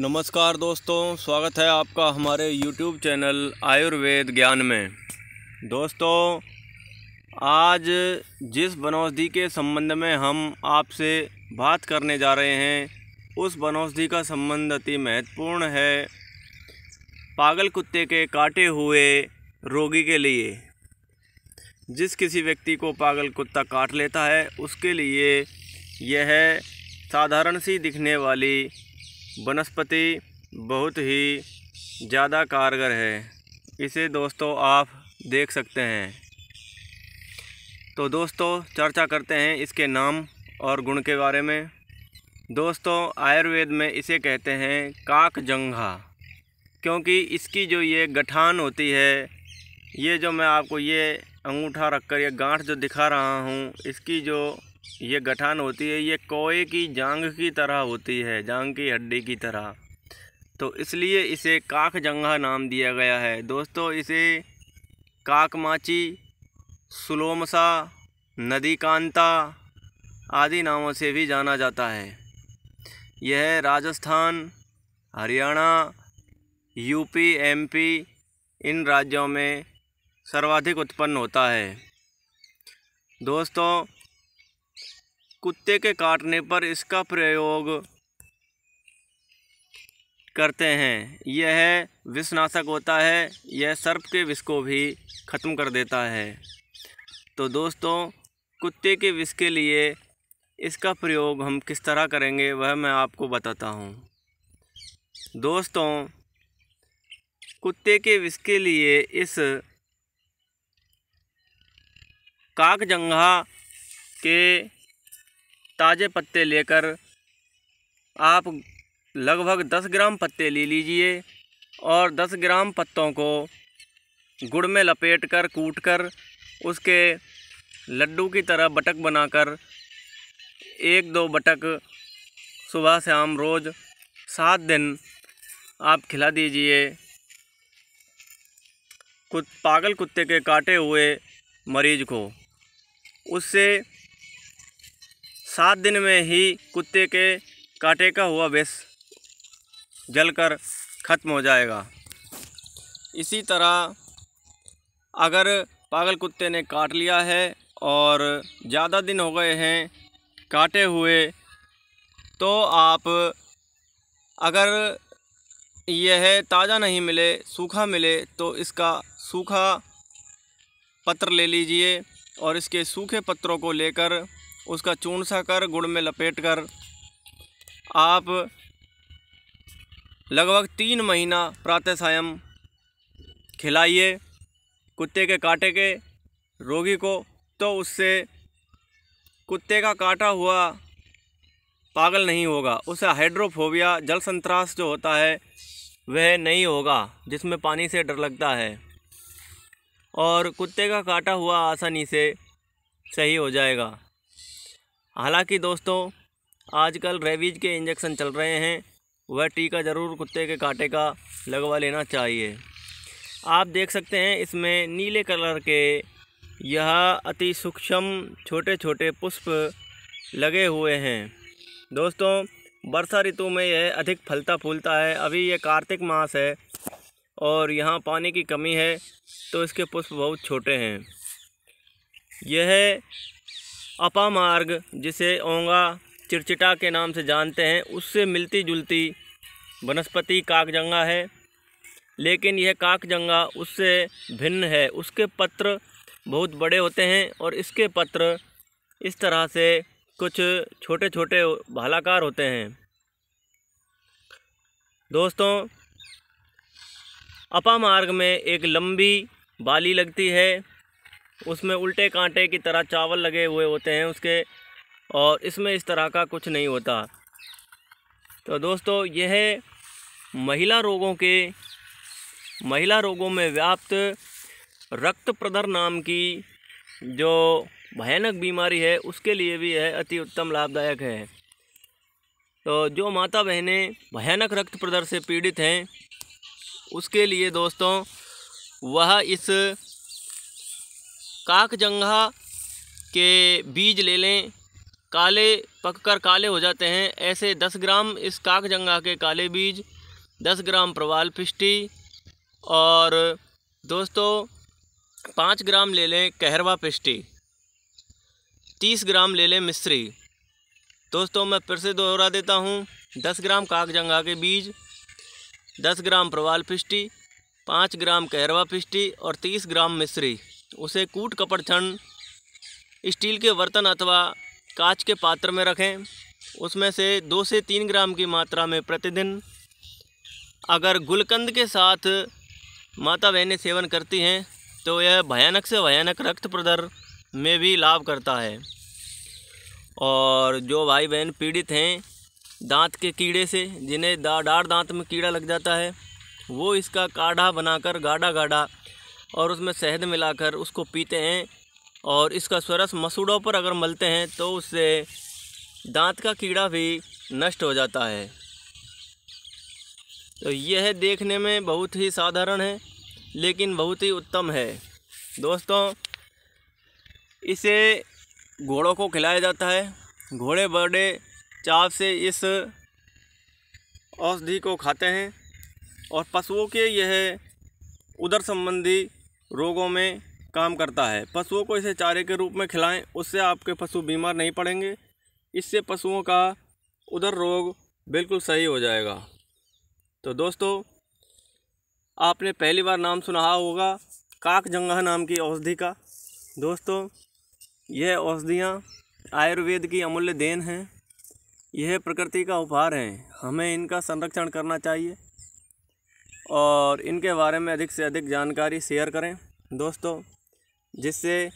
नमस्कार दोस्तों स्वागत है आपका हमारे YouTube चैनल आयुर्वेद ज्ञान में दोस्तों आज जिस बनौषधि के संबंध में हम आपसे बात करने जा रहे हैं उस बनौषधि का संबंध अति महत्वपूर्ण है पागल कुत्ते के काटे हुए रोगी के लिए जिस किसी व्यक्ति को पागल कुत्ता काट लेता है उसके लिए यह साधारण सी दिखने वाली वनस्पति बहुत ही ज़्यादा कारगर है इसे दोस्तों आप देख सकते हैं तो दोस्तों चर्चा करते हैं इसके नाम और गुण के बारे में दोस्तों आयुर्वेद में इसे कहते हैं काक क्योंकि इसकी जो ये गठान होती है ये जो मैं आपको ये अंगूठा रख कर ये गांठ जो दिखा रहा हूँ इसकी जो ये गठान होती है ये कोए की जांग की तरह होती है जांग की हड्डी की तरह तो इसलिए इसे काक जंगा नाम दिया गया है दोस्तों इसे काकमाची सुलोमसा नदी कांता आदि नामों से भी जाना जाता है यह राजस्थान हरियाणा यूपी एमपी इन राज्यों में सर्वाधिक उत्पन्न होता है दोस्तों कुत्ते के काटने पर इसका प्रयोग करते हैं यह विषनाशक होता है यह सर्प के विष को भी ख़त्म कर देता है तो दोस्तों कुत्ते के विष के लिए इसका प्रयोग हम किस तरह करेंगे वह मैं आपको बताता हूँ दोस्तों कुत्ते के विष के लिए इस काकजंघा के ताज़े पत्ते लेकर आप लगभग 10 ग्राम पत्ते ले लीजिए और 10 ग्राम पत्तों को गुड़ में लपेट कर कूट कर उसके लड्डू की तरह बटक बनाकर एक दो बटक सुबह शाम रोज़ सात दिन आप खिला दीजिए कुछ पागल कुत्ते के काटे हुए मरीज को उससे सात दिन में ही कुत्ते के काटे का हुआ बेस जलकर ख़त्म हो जाएगा इसी तरह अगर पागल कुत्ते ने काट लिया है और ज़्यादा दिन हो गए हैं काटे हुए तो आप अगर यह ताज़ा नहीं मिले सूखा मिले तो इसका सूखा पत्र ले लीजिए और इसके सूखे पत्रों को लेकर उसका चून सा कर गुड़ में लपेट कर आप लगभग तीन महीना प्रातः सायम खिलाइए कुत्ते के काटे के रोगी को तो उससे कुत्ते का काटा हुआ पागल नहीं होगा उसे हाइड्रोफोबिया जल संतरास जो होता है वह नहीं होगा जिसमें पानी से डर लगता है और कुत्ते का काटा हुआ आसानी से सही हो जाएगा हालांकि दोस्तों आजकल रेबीज के इंजेक्शन चल रहे हैं वह टीका ज़रूर कुत्ते के कांटे का लगवा लेना चाहिए आप देख सकते हैं इसमें नीले कलर के यह अति सूक्ष्म छोटे छोटे पुष्प लगे हुए हैं दोस्तों वर्षा ऋतु में यह अधिक फलता फूलता है अभी यह कार्तिक मास है और यहाँ पानी की कमी है तो इसके पुष्प बहुत छोटे हैं यह अपा मार्ग जिसे ओंगा चिड़चिटा के नाम से जानते हैं उससे मिलती जुलती वनस्पति काकजंगा है लेकिन यह काकजंगा उससे भिन्न है उसके पत्र बहुत बड़े होते हैं और इसके पत्र इस तरह से कुछ छोटे छोटे भालाकार होते हैं दोस्तों अपा मार्ग में एक लंबी बाली लगती है उसमें उल्टे कांटे की तरह चावल लगे हुए होते हैं उसके और इसमें इस तरह का कुछ नहीं होता तो दोस्तों यह महिला रोगों के महिला रोगों में व्याप्त रक्त प्रदर नाम की जो भयानक बीमारी है उसके लिए भी यह अति उत्तम लाभदायक है तो जो माता बहनें भयानक रक्त प्रदर से पीड़ित हैं उसके लिए दोस्तों वह इस काकजंघा के बीज ले लें काले पककर काले हो जाते हैं ऐसे 10 ग्राम इस काकजंगा के काले बीज 10 ग्राम प्रवाल पिष्टी और दोस्तों पाँच ग्राम ले लें कहरवा पिष्टी तीस ग्राम ले लें मिश्री दोस्तों मैं फिर से दोहरा देता हूँ दस ग्राम जंगा के बीज दस ग्राम प्रवाल पिष्टी पाँच ग्राम कहरवा पिष्टी और तीस ग्राम मिश्री उसे कूट कपड़ छन स्टील के बर्तन अथवा कांच के पात्र में रखें उसमें से दो से तीन ग्राम की मात्रा में प्रतिदिन अगर गुलकंद के साथ माता बहनें सेवन करती हैं तो यह भयानक से भयानक रक्त प्रदर में भी लाभ करता है और जो भाई बहन पीड़ित हैं दांत के कीड़े से जिन्हें दा डाढ़ दांत में कीड़ा लग जाता है वो इसका काढ़ा बनाकर गाढ़ा गाढ़ा और उसमें शहद मिलाकर उसको पीते हैं और इसका स्वरस मसूड़ों पर अगर मलते हैं तो उससे दांत का कीड़ा भी नष्ट हो जाता है तो यह देखने में बहुत ही साधारण है लेकिन बहुत ही उत्तम है दोस्तों इसे घोड़ों को खिलाया जाता है घोड़े बड़े चाव से इस औषधि को खाते हैं और पशुओं के यह उधर संबंधी रोगों में काम करता है पशुओं को इसे चारे के रूप में खिलाएं उससे आपके पशु बीमार नहीं पड़ेंगे इससे पशुओं का उधर रोग बिल्कुल सही हो जाएगा तो दोस्तों आपने पहली बार नाम सुना होगा काक जंगा नाम की औषधि का दोस्तों यह औषधियाँ आयुर्वेद की अमूल्य देन हैं यह प्रकृति का उपहार हैं हमें इनका संरक्षण करना चाहिए और इनके बारे में अधिक से अधिक जानकारी शेयर करें दोस्तों जिससे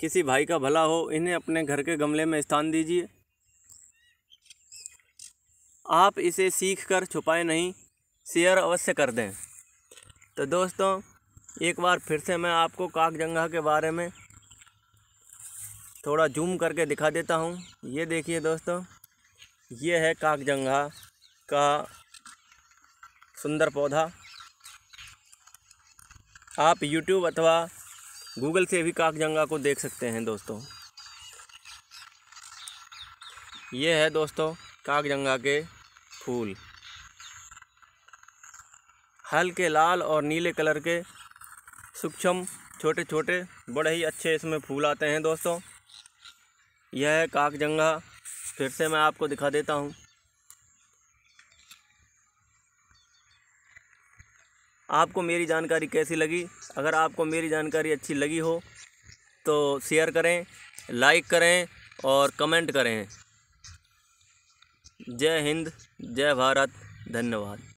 किसी भाई का भला हो इन्हें अपने घर के गमले में स्थान दीजिए आप इसे सीख कर छुपाए नहीं शेयर अवश्य कर दें तो दोस्तों एक बार फिर से मैं आपको काकजंगा के बारे में थोड़ा जूम करके दिखा देता हूँ ये देखिए दोस्तों ये है काकजंगा का सुंदर पौधा आप यूट्यूब अथवा गूगल से भी काकजंगा को देख सकते हैं दोस्तों ये है दोस्तों काकजंगा के फूल हल्के लाल और नीले कलर के सूक्ष्म छोटे छोटे बड़े ही अच्छे इसमें फूल आते हैं दोस्तों यह है काकजंगा फिर से मैं आपको दिखा देता हूँ आपको मेरी जानकारी कैसी लगी अगर आपको मेरी जानकारी अच्छी लगी हो तो शेयर करें लाइक करें और कमेंट करें जय हिंद जय भारत धन्यवाद